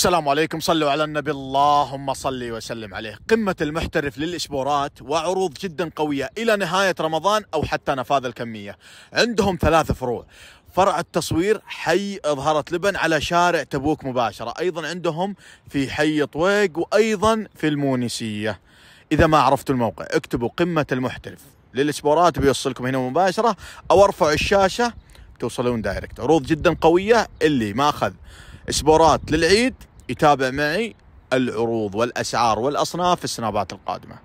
السلام عليكم صلوا على النبي اللهم صلي وسلم عليه قمة المحترف للإشبورات وعروض جدا قوية إلى نهاية رمضان أو حتى نفاذ الكمية عندهم ثلاث فروع فرع التصوير حي اظهرت لبن على شارع تبوك مباشرة أيضا عندهم في حي طويق وأيضا في المونسية إذا ما عرفتوا الموقع اكتبوا قمة المحترف للإشبورات بيوصلكم هنا مباشرة أو ارفعوا الشاشة توصلون دايركت عروض جدا قوية اللي ما أخذ اسبورات للعيد يتابع معي العروض والاسعار والاصناف في السنابات القادمه.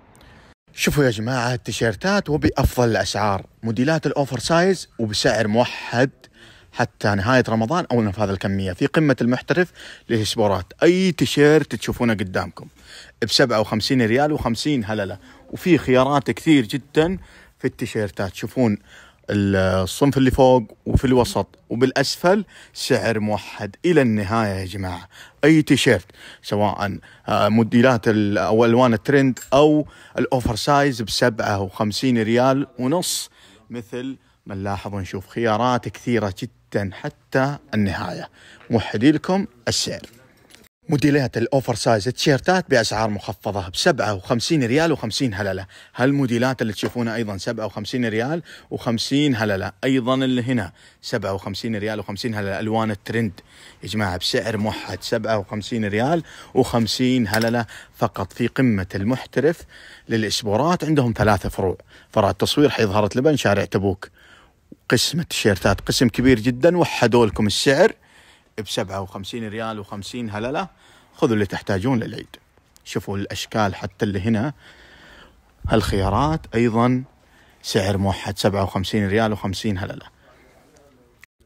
شوفوا يا جماعه التيشيرتات وبافضل الاسعار، موديلات الاوفر سايز وبسعر موحد حتى نهاية رمضان أو نفاذ الكمية في قمة المحترف للسبورات أي تيشيرت تشوفونه قدامكم ب 57 ريال و50 هللة وفي خيارات كثير جدا في التيشيرتات تشوفون الصنف اللي فوق وفي الوسط وبالاسفل سعر موحد الى النهايه يا جماعه اي تيشيرت سواء آه، موديلات او الوان الترند او الاوفر سايز ب 57 ريال ونص مثل ما نلاحظ ونشوف خيارات كثيره جدا حتى النهايه موحدي لكم السعر موديلات الاوفر سايز تيشيرتات باسعار مخفضه ب 57 ريال و50 هلله، هالموديلات اللي تشوفونها ايضا 57 ريال و50 هلله، ايضا اللي هنا 57 ريال و50 هلله الوان الترند يا جماعه بسعر موحد 57 ريال و50 هلله فقط في قمه المحترف للاسبورات عندهم ثلاثه فروع، فرع التصوير حي ظهرت لبن شارع تبوك. قسم التيشيرتات قسم كبير جدا وحدوا لكم السعر ب 57 ريال و50 هلله خذوا اللي تحتاجون للعيد شوفوا الاشكال حتى اللي هنا هالخيارات ايضا سعر موحد 57 ريال و50 هلله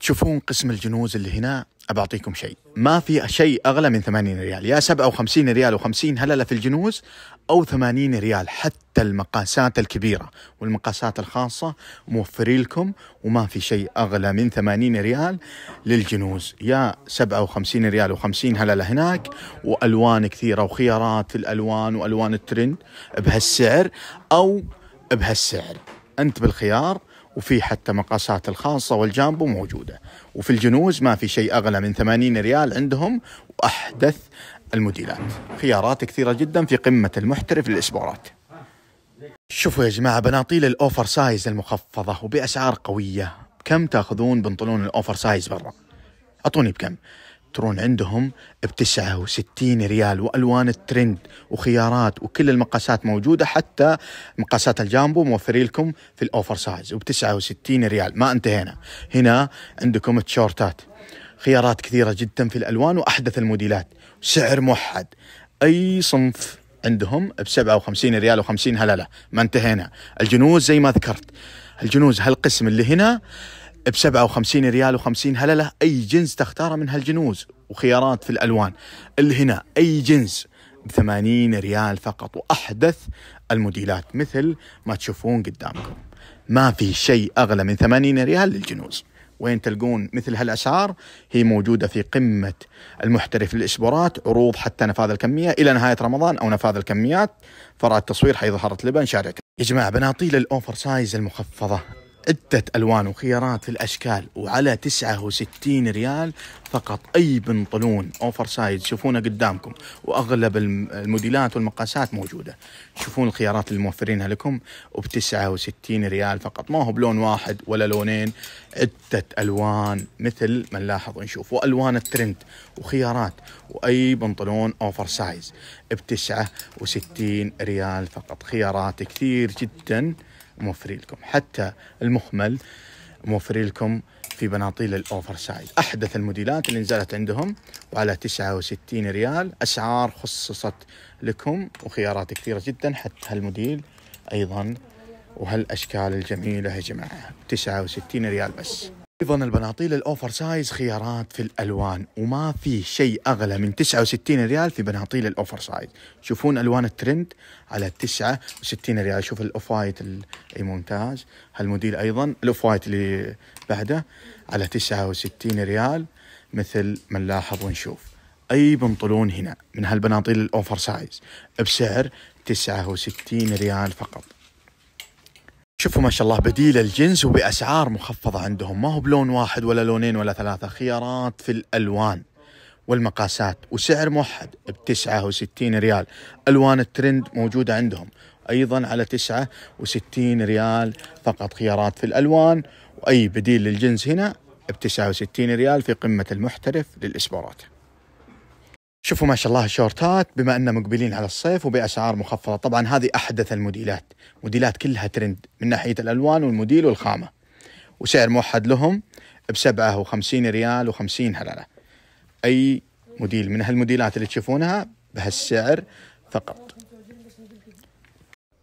تشوفون قسم الجنوز اللي هنا أبعطيكم شيء ما في شيء أغلى من 80 ريال يا 57 ريال و50 هللة في الجنوز أو 80 ريال حتى المقاسات الكبيرة والمقاسات الخاصة موفرين لكم وما في شيء أغلى من 80 ريال للجنوز يا 57 ريال و50 هللة هناك وألوان كثيرة وخيارات في الألوان وألوان الترند بهالسعر أو بهالسعر أنت بالخيار وفي حتى مقاسات الخاصة والجامبو موجودة وفي الجنوز ما في شيء أغلى من 80 ريال عندهم وأحدث الموديلات خيارات كثيرة جدا في قمة المحترف للإسبورات شوفوا يا جماعة بناطيل الأوفر سايز المخفضة وبأسعار قوية كم تاخذون بنطلون الأوفر سايز برا؟ أعطوني بكم ترون عندهم ب 69 ريال والوان الترند وخيارات وكل المقاسات موجوده حتى مقاسات الجامبو موفرين لكم في الاوفر سايز وب 69 ريال ما انتهينا هنا عندكم تشورتات خيارات كثيره جدا في الالوان واحدث الموديلات سعر موحد اي صنف عندهم ب 57 ريال و50 هلله ما انتهينا الجنوز زي ما ذكرت الجنوز هالقسم اللي هنا ب 57 ريال و50 هلله اي جنس تختاره من هالجنوز وخيارات في الالوان اللي هنا اي جنس ب 80 ريال فقط واحدث الموديلات مثل ما تشوفون قدامكم ما في شيء اغلى من 80 ريال للجنوز وين تلقون مثل هالاسعار هي موجوده في قمه المحترف للاسبورات عروض حتى نفاذ الكميه الى نهايه رمضان او نفاذ الكميات فرع التصوير حيظهرت لبن شارع يا جماعه بناطيل الاوفر سايز المخفضه عدة ألوان وخيارات في الأشكال وعلى 69 ريال فقط أي بنطلون أوفر سايز شوفونه قدامكم وأغلب الموديلات والمقاسات موجودة شوفون الخيارات اللي موفرينها لكم وب 69 ريال فقط ما هو بلون واحد ولا لونين عدة ألوان مثل ما نلاحظ ونشوف وألوان الترند وخيارات وأي بنطلون أوفر سايز ب 69 ريال فقط خيارات كثير جداً موفرين لكم حتى المخمل موفرين لكم في بناطيل الاوفر سايز احدث الموديلات اللي نزلت عندهم وعلى 69 ريال اسعار خصصت لكم وخيارات كثيره جدا حتى هالموديل ايضا وهالاشكال الجميله يا جماعه 69 ريال بس ايضا البناطيل الاوفر سايز خيارات في الالوان وما في شيء اغلى من 69 ريال في بناطيل الاوفر سايز شوفون الوان الترند على 69 ريال شوف الاوف وايت اي ممتاز هالموديل ايضا الاوف وايت اللي بعده على 69 ريال مثل ما نلاحظ ونشوف اي بنطلون هنا من هالبناطيل الاوفر سايز بسعر 69 ريال فقط شوفوا ما شاء الله بديل الجنس وبأسعار مخفضة عندهم ما هو بلون واحد ولا لونين ولا ثلاثة خيارات في الألوان والمقاسات وسعر موحد ب 69 ريال ألوان الترند موجودة عندهم أيضا على 69 ريال فقط خيارات في الألوان وأي بديل للجنس هنا ب 69 ريال في قمة المحترف للإسبورات شوفوا ما شاء الله الشورتات بما أننا مقبلين على الصيف وبأسعار مخفضة طبعا هذه أحدث الموديلات موديلات كلها ترند من ناحية الألوان والموديل والخامة وسعر موحد لهم بسبعة وخمسين ريال وخمسين هللة أي موديل من هالموديلات اللي تشوفونها بهالسعر فقط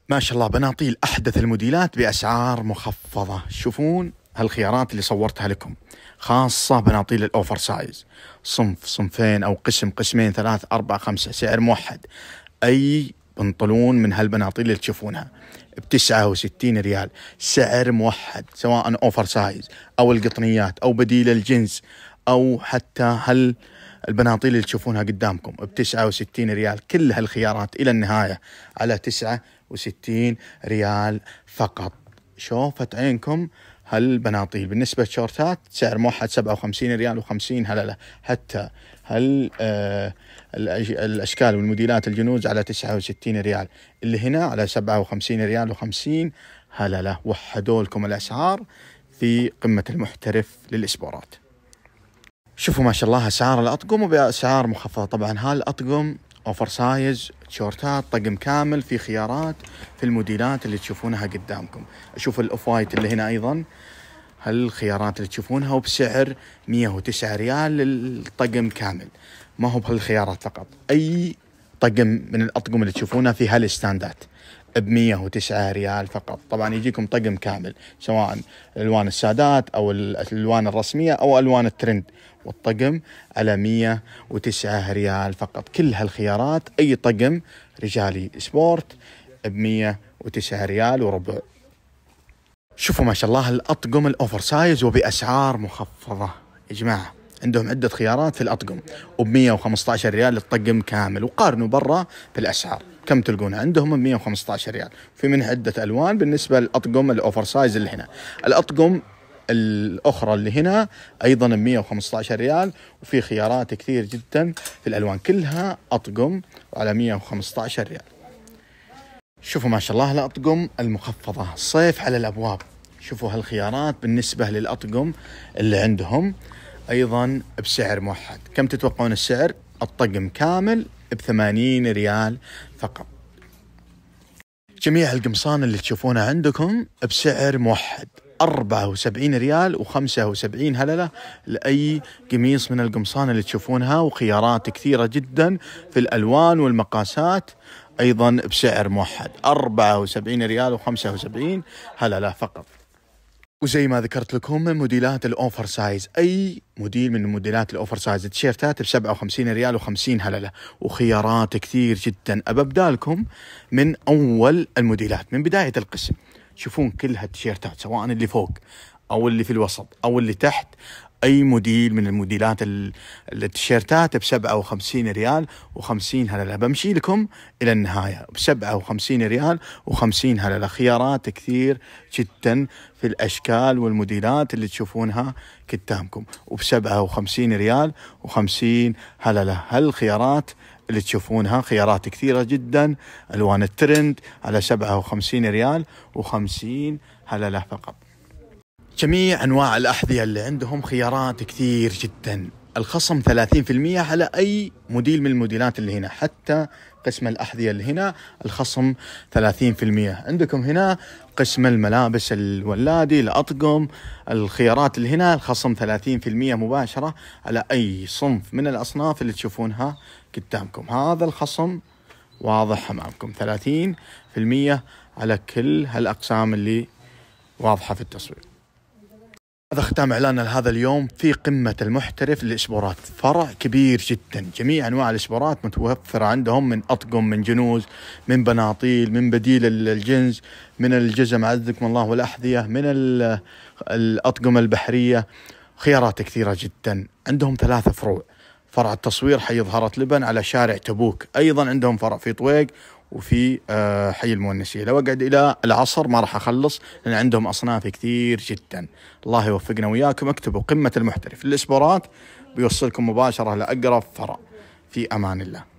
ما شاء الله بناطيل أحدث الموديلات بأسعار مخفضة شوفون هالخيارات اللي صورتها لكم خاصة بناطيل الأوفر سايز صنف صنفين أو قسم قسمين ثلاث أربعة خمسة سعر موحد أي بنطلون من هالبناطيل اللي تشوفونها ب 69 ريال سعر موحد سواء أوفر سايز أو القطنيات أو بديل الجنس أو حتى هل البناطيل اللي تشوفونها قدامكم ب 69 ريال كل هالخيارات إلى النهاية على 69 ريال فقط شوفت عينكم هالبناطيل بالنسبة للشورتات سعر موحد 57 ريال و50 هللة حتى هل آه الأشكال والموديلات الجنوز على 69 ريال اللي هنا على 57 ريال و50 هللة وحدوا لكم الأسعار في قمة المحترف للإسبورات شوفوا ما شاء الله أسعار الأطقم وبأسعار مخفضة طبعا هالأطقم اوفر سايز شورتات طقم كامل في خيارات في الموديلات اللي تشوفونها قدامكم اشوف الاوف وايت اللي هنا ايضا هالخيارات اللي تشوفونها وبسعر 109 ريال للطقم كامل ما هو بهالخيارات فقط اي طقم من الاطقم اللي تشوفونها في هالستاندات ب 109 ريال فقط طبعا يجيكم طقم كامل سواء الوان السادات او الالوان الرسميه او الوان الترند والطقم على 109 ريال فقط كل هالخيارات اي طقم رجالي سبورت ب 109 ريال وربع شوفوا ما شاء الله الاطقم الاوفر سايز وباسعار مخفضه يا جماعه عندهم عدة خيارات في الأطقم وب 115 ريال للطقم كامل وقارنوا برا بالأسعار كم تلقون عندهم 115 ريال في من عدة ألوان بالنسبة للأطقم الأوفر سايز اللي هنا الأطقم الاخرى اللي هنا ايضا ب 115 ريال وفي خيارات كثير جدا في الالوان كلها اطقم على 115 ريال شوفوا ما شاء الله الاطقم المخفضه صيف على الابواب شوفوا هالخيارات بالنسبه للاطقم اللي عندهم ايضا بسعر موحد كم تتوقعون السعر الطقم كامل ب 80 ريال فقط جميع القمصان اللي تشوفونها عندكم بسعر موحد 74 ريال و75 هللة لأي قميص من القمصان اللي تشوفونها وخيارات كثيرة جدا في الألوان والمقاسات أيضا بسعر موحد 74 ريال و75 هللة فقط وزي ما ذكرت لكم موديلات الاوفر سايز اي موديل من موديلات الاوفر سايز التيشيرتات ب 57 ريال و50 هلله وخيارات كثير جدا ابى لكم من اول الموديلات من بدايه القسم تشوفون كل هالتيشيرتات سواء اللي فوق او اللي في الوسط او اللي تحت اي موديل من الموديلات التيشيرتات ب 57 ريال و50 هلله بمشي لكم الى النهايه ب 57 ريال و50 هلله خيارات كثير جدا في الاشكال والموديلات اللي تشوفونها قدامكم وب 57 ريال و50 هلله هالخيارات اللي تشوفونها خيارات كثيرة جدا ألوان الترند على 57 ريال و50 هللة فقط جميع أنواع الأحذية اللي عندهم خيارات كثير جدا الخصم 30% على أي موديل من الموديلات اللي هنا حتى قسم الأحذية اللي هنا الخصم 30% عندكم هنا قسم الملابس الولادي الأطقم الخيارات اللي هنا الخصم 30% مباشرة على أي صنف من الأصناف اللي تشوفونها قدامكم هذا الخصم واضح أمامكم 30% على كل هالأقسام اللي واضحة في التصوير هذا ختام اعلاننا لهذا اليوم في قمه المحترف للاشبورات، فرع كبير جدا، جميع انواع الاشبورات متوفره عندهم من اطقم من جنوز من بناطيل من بديل الجنز من الجزم عزكم الله والاحذيه من الاطقم البحريه خيارات كثيره جدا، عندهم ثلاثه فروع، فرع التصوير حي ظهرت لبن على شارع تبوك، ايضا عندهم فرع في طويق وفي آه، حي المونسيه لو اقعد الى العصر ما راح اخلص لان عندهم اصناف كثير جدا الله يوفقنا وياكم اكتبوا قمه المحترف الاسبورات بيوصلكم مباشره لاقرب فرع في امان الله